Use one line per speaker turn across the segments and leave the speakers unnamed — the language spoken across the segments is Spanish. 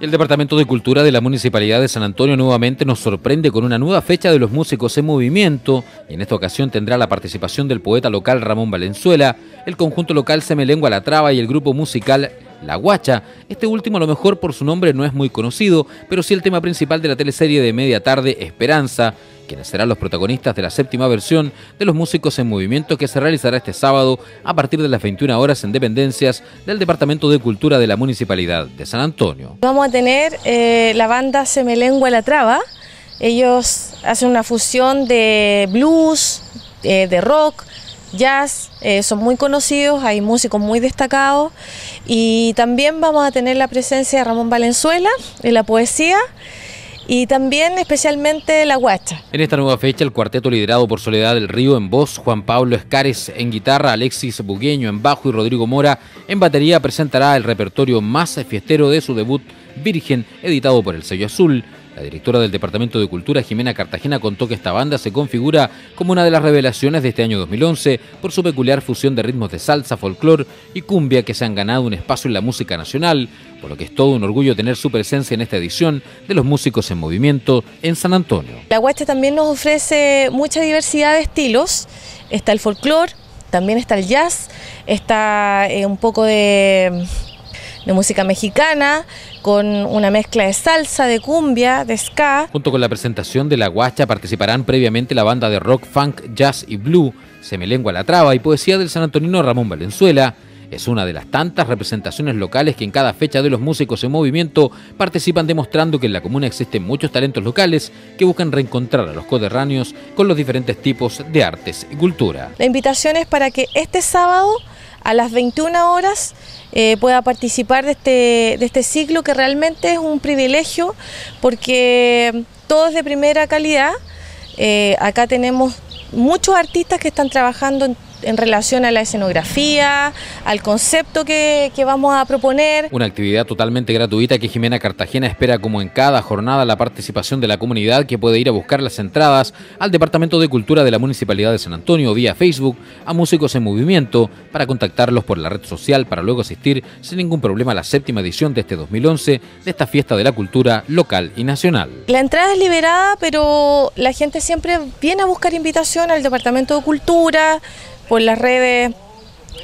El Departamento de Cultura de la Municipalidad de San Antonio nuevamente nos sorprende con una nueva fecha de los músicos en movimiento y en esta ocasión tendrá la participación del poeta local Ramón Valenzuela, el conjunto local Semelengua La Traba y el grupo musical la Guacha. Este último a lo mejor por su nombre no es muy conocido, pero sí el tema principal de la teleserie de media tarde Esperanza, quienes serán los protagonistas de la séptima versión de Los Músicos en Movimiento que se realizará este sábado a partir de las 21 horas en dependencias del Departamento de Cultura de la Municipalidad de San Antonio.
Vamos a tener eh, la banda Semelengua la traba. Ellos hacen una fusión de blues, eh, de rock, jazz, eh, son muy conocidos, hay músicos muy destacados y también vamos a tener la presencia de Ramón Valenzuela en la poesía y también especialmente la huacha.
En esta nueva fecha, el cuarteto liderado por Soledad del Río en voz, Juan Pablo Escares en guitarra, Alexis Bugueño en bajo y Rodrigo Mora en batería presentará el repertorio más fiestero de su debut Virgen, editado por el sello azul. La directora del Departamento de Cultura, Jimena Cartagena, contó que esta banda se configura como una de las revelaciones de este año 2011 por su peculiar fusión de ritmos de salsa, folclore y cumbia que se han ganado un espacio en la música nacional, por lo que es todo un orgullo tener su presencia en esta edición de los músicos en movimiento en San Antonio.
La hueste también nos ofrece mucha diversidad de estilos, está el folclore, también está el jazz, está eh, un poco de de música mexicana, con una mezcla de salsa, de cumbia, de ska.
Junto con la presentación de la guacha participarán previamente la banda de rock, funk, jazz y blue, Semelengua la traba y poesía del san antonino Ramón Valenzuela. Es una de las tantas representaciones locales que en cada fecha de los músicos en movimiento participan demostrando que en la comuna existen muchos talentos locales que buscan reencontrar a los coterráneos con los diferentes tipos de artes y cultura.
La invitación es para que este sábado a las 21 horas eh, pueda participar de este, de este ciclo que realmente es un privilegio porque todo es de primera calidad. Eh, acá tenemos muchos artistas que están trabajando en en relación a la escenografía, al concepto que, vamos a proponer.
Una actividad totalmente gratuita que Jimena Cartagena espera como en cada jornada la participación de la comunidad que puede ir a buscar las entradas al Departamento de Cultura de la Municipalidad de San Antonio vía Facebook a Músicos en Movimiento para contactarlos por la red social para luego asistir sin ningún problema a la séptima edición de este 2011 de esta fiesta de la cultura local y nacional.
La entrada es liberada pero la gente siempre viene a buscar invitación al Departamento de Cultura, por las redes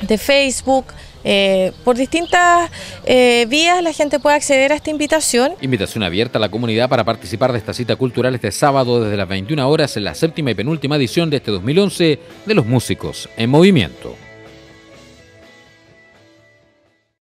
de Facebook. Eh, por distintas eh, vías la gente puede acceder a esta invitación.
Invitación abierta a la comunidad para participar de esta cita cultural este sábado desde las 21 horas en la séptima y penúltima edición de este 2011 de Los Músicos en Movimiento.